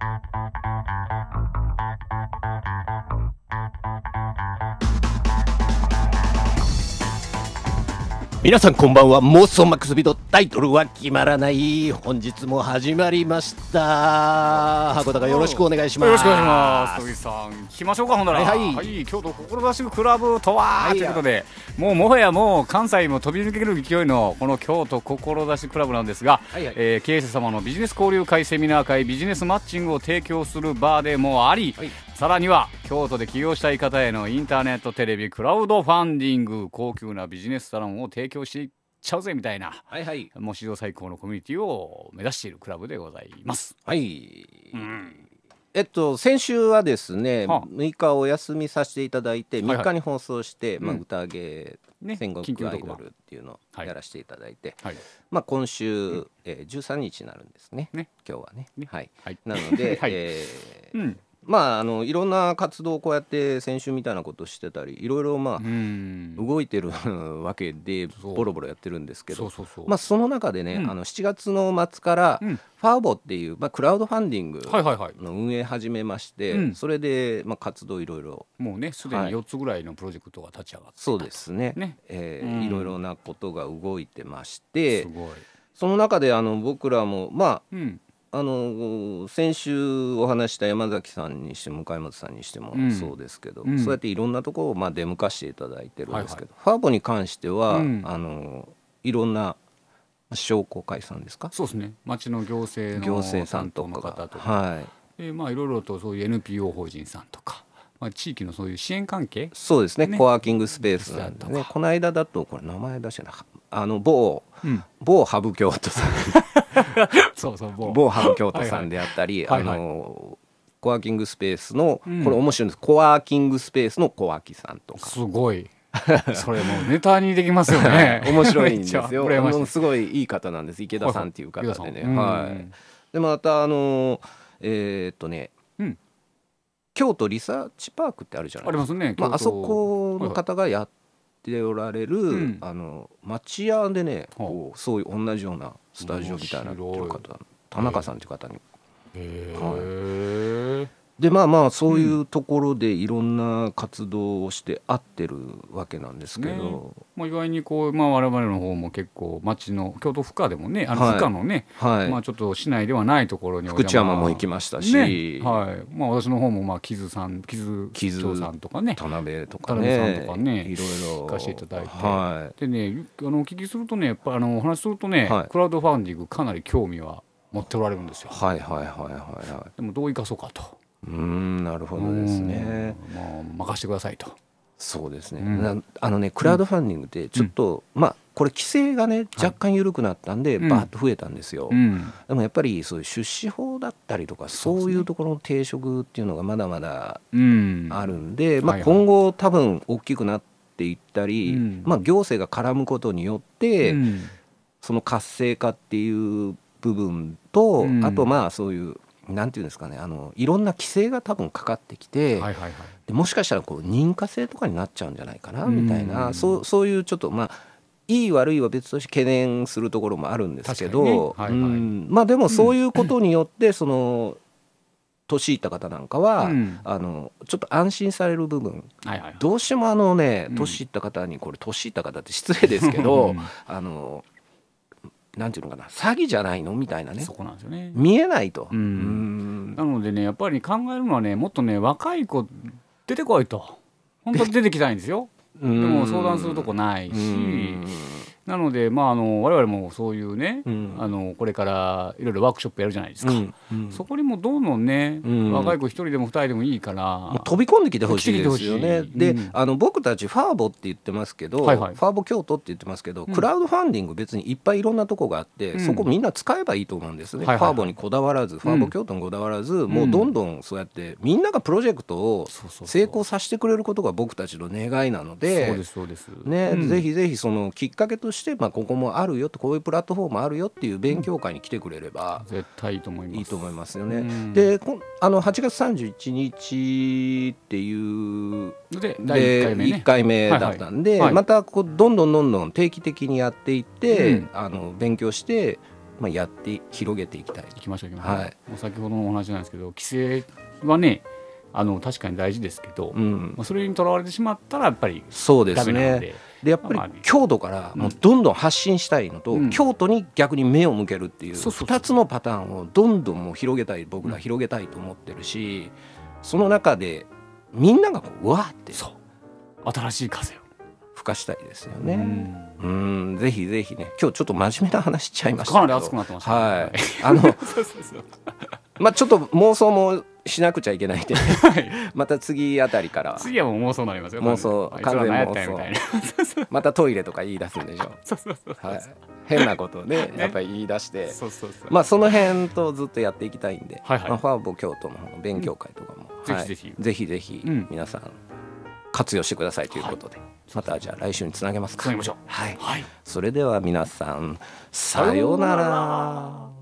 Thank you. 皆さんこんばんは妄想マックスビートタイトルは決まらない本日も始まりました箱がよろしくお願いしますよろしくお願いします徳井さん来きましょうかほんとら、はい、はいはい、京都志クラブとは、はい、ということでもうもはやもう関西も飛び抜ける勢いのこの京都志クラブなんですが、はいはい、えー、経営者様のビジネス交流会セミナー会ビジネスマッチングを提供するバーでもあり、はいさらには京都で起業したい方へのインターネットテレビクラウドファンディング高級なビジネスサロンを提提供していっちゃうぜみたいな、はいはい、もう史上最高のコミュニティを目指しているクラブでございます。はい、うんえっと、先週はですね、はあ、6日お休みさせていただいて3日に放送して、はいはい、まあ、宴揚げ、うんね、戦国アイドルっていうのをやらせていただいて、はい、まあ、今週、うえー、13日になるんですね、ね、今日はね。ねはい、はい、なので、はい、えーうんまあ、あのいろんな活動をこうやって先週みたいなことしてたりいろいろ、まあ、動いてる わけでボロボロやってるんですけどその中でね、うん、あの7月の末から、うん、ファーボっていう、まあ、クラウドファンディングの運営始めまして、それで、まあ、活動いろいろもうねすでに4つぐらいのプロジェクトが立ち上がって、はい、そうですねね、えー、いろいろなことが動いてましてすごいその中であの僕らもまあ、うんあの先週お話した山崎さんにして向松さんにしてもそうですけど、うん、そうやっていろんなところをまあ出向かしていただいてるんですけど、はいはい、ファーボに関しては、うん、あのいろんな商工会さんですかそうですね町の行政行政さんとか方とか、はい、でまあいろいろとそういう NPO 法人さんとか。まあ、地域のそういう支援関係そうですね、ね、コワーキングスペースなんでねこの間だとこれ名前出してなあの某、うん、某ハブ京徒さん そうそう某ハム京都さんであったり、はいはい、あの、はいはいコワーキングスペースの、うん、これ面白いんですコワーキングスペースの小脇さんとかすごいそれもネタにできますよね 面白いんですよすごいいい方なんです池田さんっていう方でね、はい、はい、でまたあのえー、っとね、うん、京都リサーチパークってあるじゃないですかありますね、まあ、あそこの方がやっておられる、うん、あの町屋でね、こうそういう同じようなスタジオみたいな方田中さんという方に、はい、でまあまあそういうところでいろんな活動をして合ってるわけなんですけど、うんね、まあ、意外にこう、まあ、我々の方も結構町の京都府下でもねあの府下のね、はい、まあ、ちょっと市内ではないところに福知山も行きましたし、ね、はいまあ、私の方もまあ木津さん木津木津さんとかね田辺とかね田辺さんとかねいろいろ行かせていただいて、はい、でねあのお聞きするとねやっぱあのお話するとね、はい、クラウドファンディングかなり興味は持っておられるんですよ。はいはいはいはい、はい、でもどう生かそうかと。うんなるほどですね。任せてくださいと。そうですね、うん、あのねクラウドファンディングってちょっと、うん、まあこれ規制がね若干緩くなったんで、はい、バーッと増えたんですよ、うん、でもやっぱりそういう出資法だったりとかそういうところの定職っていうのがまだまだあるんで、まあ、今後多分大きくなっていったり、まあ、行政が絡むことによって、その活性化っていう部分と、あとまあそういうなんていうんですかねあのいろんな規制が多分かかってきて、はいはいはい、でもしかしたらこう認可制とかになっちゃうんじゃないかなみたいなそうそういうちょっとまあいい悪いは別として懸念するところもあるんですけど、ねはいはい、まあでもそういうことによってその、うん年いった方なんかは、うん、あのちょっと安心される部分、はいはいはい、どうしてもあのね年いった方に、これ年いった方って失礼ですけど、うん、あのなんていうのかな詐欺じゃないのみたいなねそこなんですよね見えないと、なのでねやっぱり考えるのはねもっとね若い子出てこいと本当に出てきたいんですよでも相談するとこないし。なので、まあ、あの我々もそういうね、うん、あのこれからいろいろワークショップやるじゃないですか、うんうん、そこにもどんどんね、若い子一人でも二人でもいいから飛び込んできてほしいですよねで、あの僕たちファーボって言ってますけど、はいはい、ファーボ京都って言ってますけど、クラウドファンディング別にいっぱいいろんなとこがあって、そこみんな使えばいいと思うんですね、ファーボにこだわらず、ファーボ京都にこだわらず、もうどんどんそうやってみんながプロジェクトを成功させてくれることが僕たちの願いなのでそうですそうです、ねぜひぜひそのきっかけとしてして、まあ、ここもあるよとこういうプラットフォームあるよっていう勉強会に来てくれれば、絶対いいと思いますいいと思いますよね。でこあの8月31日っていうでで1回目、ね,、回目だったんで、はいはいまたこうどんどんどんどん定期的にやっていって、うん、あの勉強して、まあ、やって広げていきたい。いきましょうきましょう先ほどのお話なんですけど規制はねあの確かに大事ですけど、うん、それにとらわれてしまったらやっぱりそうですねでやっぱり京都からもうどんどん発信したいのと、うん、京都に逆に目を向けるっていう2つのパターンをどんどんもう広げたい僕ら広げたいと思ってるし、その中でみんながこうわーって新しい風を吹かしたいですよね。うんぜひぜひね今日ちょっと真面目な話しちゃいましたかなり熱くなってました、ね、はいあの まあちょっと妄想もしなくちゃいけないんで、また次あたりから次はもう妄想になりますよ妄想完全妄想またトイレとか言い出すんでしょそうそうそうはい、変なことねやっぱり言い出して、そうそうそうまあその辺とずっとやっていきたいんで、はいはいまあ、ファーボ京都の方の勉強会とかも、ぜひぜひぜひぜひ皆さん活用してくださいということで、またじゃあ来週につなげますかつなげましょうはい、はい、それでは皆さんさようなら